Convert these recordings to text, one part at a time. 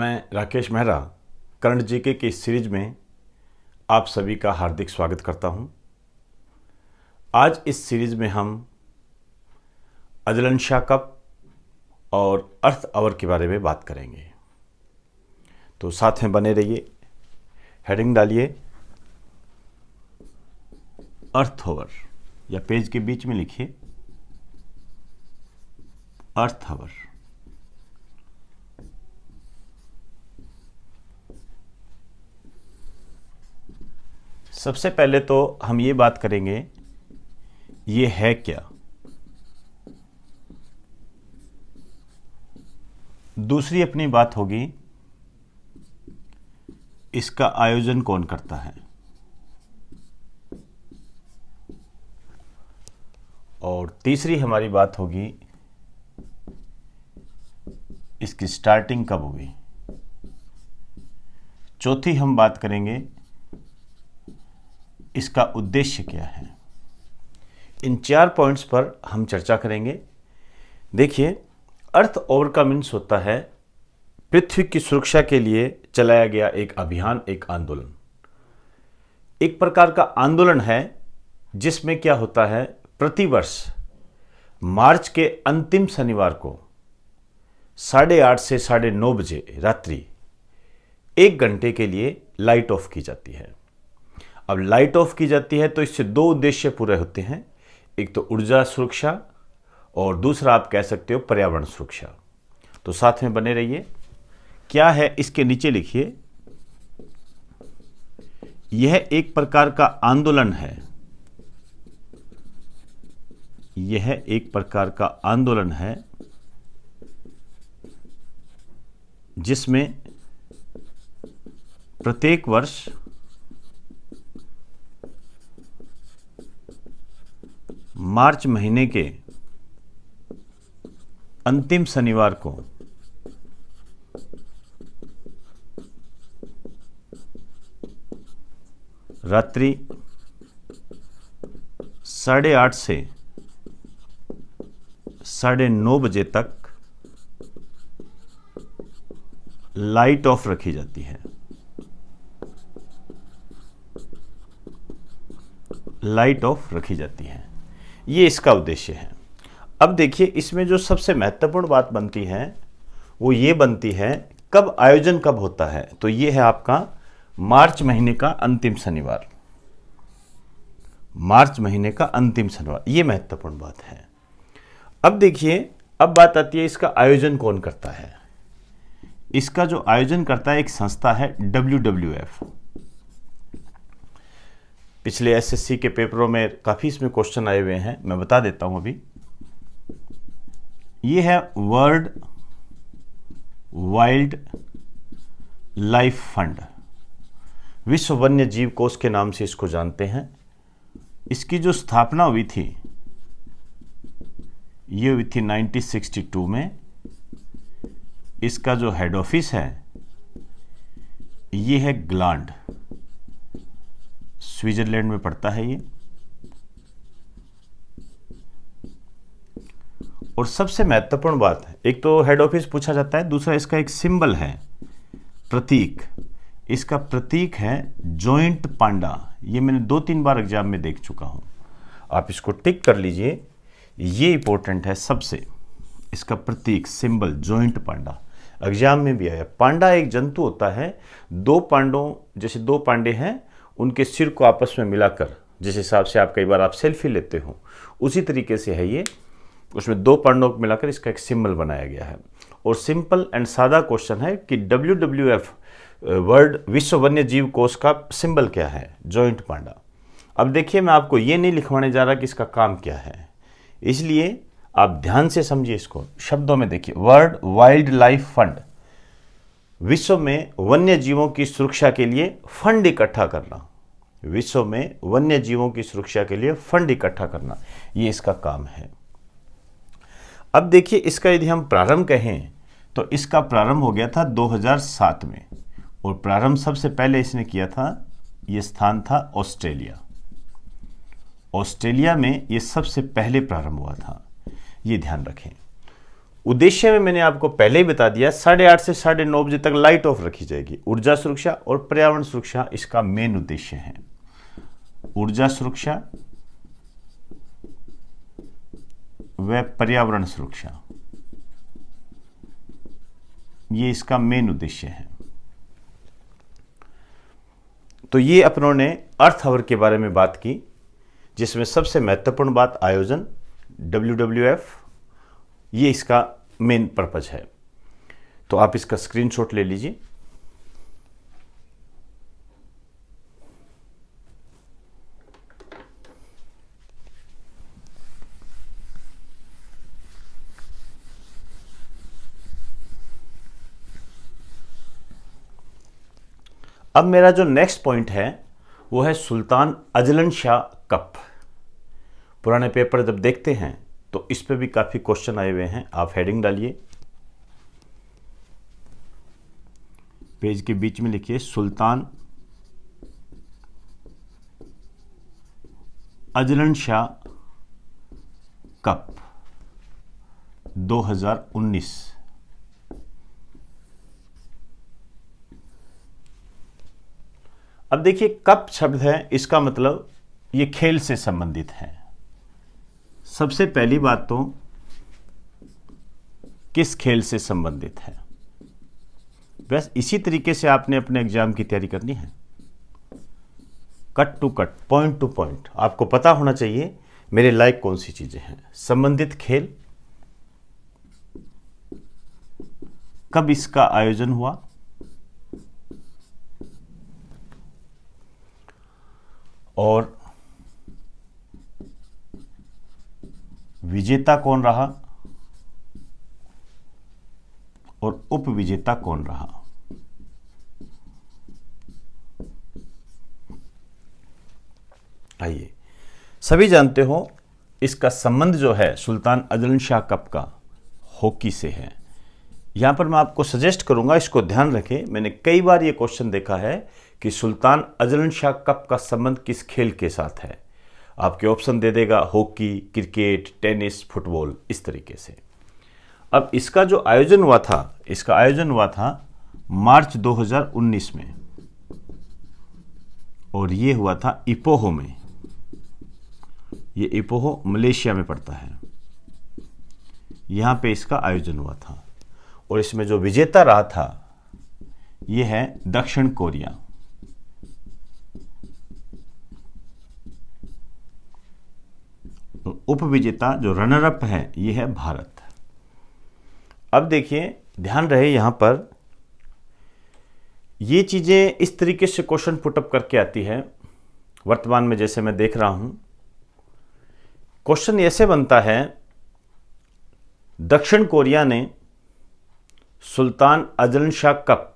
मैं Rakesh Mehra current GK के इस सीरीज में आप सभी का हार्दिक स्वागत करता हूं। आज इस सीरीज में हम अजलन शाह कप और अर्थ आवर के बारे में बात करेंगे तो साथ में बने रहिए हेडिंग डालिए अर्थ ओवर या पेज के बीच में लिखिए अर्थ आवर सबसे पहले तो हम ये बात करेंगे ये है क्या दूसरी अपनी बात होगी इसका आयोजन कौन करता है और तीसरी हमारी बात होगी इसकी स्टार्टिंग कब होगी चौथी हम बात करेंगे इसका उद्देश्य क्या है इन चार पॉइंट्स पर हम चर्चा करेंगे देखिए अर्थ ओवर का मीन्स होता है पृथ्वी की सुरक्षा के लिए चलाया गया एक अभियान एक आंदोलन एक प्रकार का आंदोलन है जिसमें क्या होता है प्रतिवर्ष मार्च के अंतिम शनिवार को साढ़े आठ से साढ़े नौ बजे रात्रि एक घंटे के लिए लाइट ऑफ की जाती है अब लाइट ऑफ की जाती है तो इससे दो उद्देश्य पूरे होते हैं एक तो ऊर्जा सुरक्षा और दूसरा आप कह सकते हो पर्यावरण सुरक्षा तो साथ में बने रहिए क्या है इसके नीचे लिखिए यह एक प्रकार का आंदोलन है यह एक प्रकार का आंदोलन है जिसमें प्रत्येक वर्ष मार्च महीने के अंतिम शनिवार को रात्रि साढ़े आठ से साढ़े नौ बजे तक लाइट ऑफ रखी जाती है लाइट ऑफ रखी जाती है ये इसका उद्देश्य है अब देखिए इसमें जो सबसे महत्वपूर्ण बात बनती है वो ये बनती है कब आयोजन कब होता है तो ये है आपका मार्च महीने का अंतिम शनिवार मार्च महीने का अंतिम शनिवार ये महत्वपूर्ण बात है अब देखिए अब बात आती है इसका आयोजन कौन करता है इसका जो आयोजन करता है एक संस्था है डब्ल्यू डब्ल्यू एफ़ पिछले एसएससी के पेपरों में काफ़ी इसमें क्वेश्चन आए हुए हैं मैं बता देता हूं अभी ये है वर्ल्ड वाइल्ड लाइफ फंड विश्व वन्य जीव कोष के नाम से इसको जानते हैं इसकी जो स्थापना हुई थी ये हुई थी 1962 में इसका जो हेड ऑफिस है ये है ग्लांड स्विट्जरलैंड में पड़ता है ये और सबसे महत्वपूर्ण बात है एक तो हेड ऑफिस पूछा जाता है दूसरा इसका एक सिंबल है प्रतीक इसका प्रतीक है जॉइंट पांडा ये मैंने दो तीन बार एग्जाम में देख चुका हूं आप इसको टिक कर लीजिए ये इंपॉर्टेंट है सबसे इसका प्रतीक सिंबल जॉइंट पांडा एग्जाम में भी आया पांडा एक जंतु होता है दो पांडों जैसे दो पांडे हैं उनके सिर को आपस में मिलाकर जिस हिसाब से आप कई बार आप सेल्फी लेते हो उसी तरीके से है ये उसमें दो पर्णों को मिलाकर इसका एक सिंबल बनाया गया है और सिंपल एंड सादा क्वेश्चन है कि डब्ल्यू डब्ल्यू एफ वर्ल्ड विश्व वन्य जीव कोष का सिंबल क्या है जॉइंट पांडा अब देखिए मैं आपको ये नहीं लिखवाने जा रहा कि इसका काम क्या है इसलिए आप ध्यान से समझिए इसको शब्दों में देखिए वर्ल्ड वाइल्ड लाइफ फंड विश्व में वन्य जीवों की सुरक्षा के लिए फंड इकट्ठा करना विश्व में वन्य जीवों की सुरक्षा के लिए फंड इकट्ठा करना ये इसका काम है अब देखिए इसका यदि हम प्रारंभ कहें तो इसका प्रारंभ हो गया था 2007 में और प्रारंभ सबसे पहले इसने किया था ये स्थान था ऑस्ट्रेलिया ऑस्ट्रेलिया में ये सबसे पहले प्रारंभ हुआ था ये ध्यान रखें उद्देश्य में मैंने आपको पहले ही बता दिया साढ़े आठ से साढ़े नौ बजे तक लाइट ऑफ रखी जाएगी ऊर्जा सुरक्षा और पर्यावरण सुरक्षा इसका मेन उद्देश्य है ऊर्जा सुरक्षा व पर्यावरण सुरक्षा ये इसका मेन उद्देश्य है तो ये अपनों ने अर्थ आवर के बारे में बात की जिसमें सबसे महत्वपूर्ण बात आयोजन डब्ल्यू डब्ल्यू एफ ये इसका मेन पर्पज है तो आप इसका स्क्रीनशॉट ले लीजिए अब मेरा जो नेक्स्ट पॉइंट है वो है सुल्तान अजलन शाह कप पुराने पेपर जब देखते हैं तो इस पे भी काफ़ी क्वेश्चन आए हुए हैं आप हेडिंग डालिए पेज के बीच में लिखिए सुल्तान अजलन शाह कप 2019 अब देखिए कप शब्द है इसका मतलब ये खेल से संबंधित है सबसे पहली बात तो किस खेल से संबंधित है बस इसी तरीके से आपने अपने एग्जाम की तैयारी करनी है cut to cut point to point आपको पता होना चाहिए मेरे लायक कौन सी चीजें हैं संबंधित खेल कब इसका आयोजन हुआ और विजेता कौन रहा और उप विजेता कौन रहा आइए सभी जानते हो इसका संबंध जो है सुल्तान अजल शाह कप का हॉकी से है यहां पर मैं आपको सजेस्ट करूंगा इसको ध्यान रखें मैंने कई बार यह क्वेश्चन देखा है कि सुल्तान अजलन शाह कप का संबंध किस खेल के साथ है आपके ऑप्शन दे देगा हॉकी क्रिकेट टेनिस फुटबॉल इस तरीके से अब इसका जो आयोजन हुआ था इसका आयोजन हुआ था मार्च 2019 में और ये हुआ था इपोहो में ये इपोहो मलेशिया में पड़ता है यहां पे इसका आयोजन हुआ था और इसमें जो विजेता रहा था ये है दक्षिण कोरिया उपविजेता जो रनर अप है ये है भारत अब देखिए ध्यान रहे यहां पर ये चीज़ें इस तरीके से क्वेश्चन पुटअप करके आती है वर्तमान में जैसे मैं देख रहा हूं क्वेश्चन ऐसे बनता है दक्षिण कोरिया ने सुल्तान अजलन शाह कप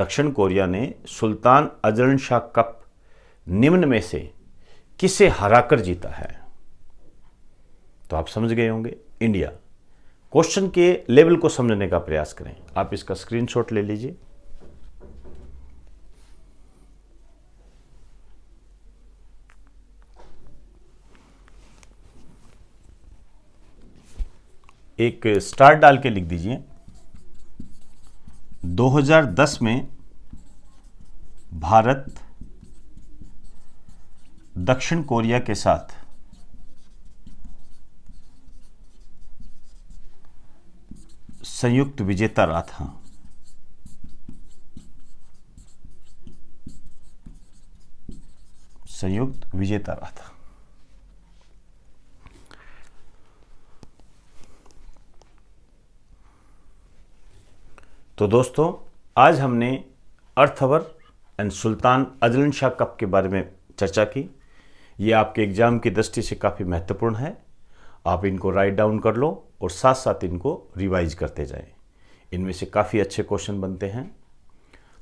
दक्षिण कोरिया ने सुल्तान अजलन शाह कप निम्न में से किसे हराकर जीता है तो आप समझ गए होंगे इंडिया क्वेश्चन के लेवल को समझने का प्रयास करें आप इसका स्क्रीनशॉट ले लीजिए एक स्टार डाल के लिख दीजिए 2010 में भारत दक्षिण कोरिया के साथ संयुक्त विजेता रहा था संयुक्त विजेता रहा था तो दोस्तों आज हमने अर्थवर and Sultan Azlan Shah cup के बारे में चर्चा की ये आपके एग्ज़ाम की दृष्टि से काफ़ी महत्वपूर्ण है आप इनको राइट डाउन कर लो और साथ साथ इनको रिवाइज करते जाएं इनमें से काफ़ी अच्छे क्वेश्चन बनते हैं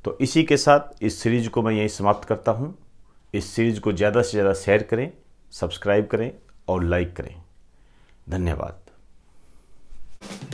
तो इसी के साथ इस सीरीज़ को मैं यहीं समाप्त करता हूँ इस सीरीज़ को ज़्यादा से ज़्यादा शेयर करें सब्सक्राइब करें और लाइक करें धन्यवाद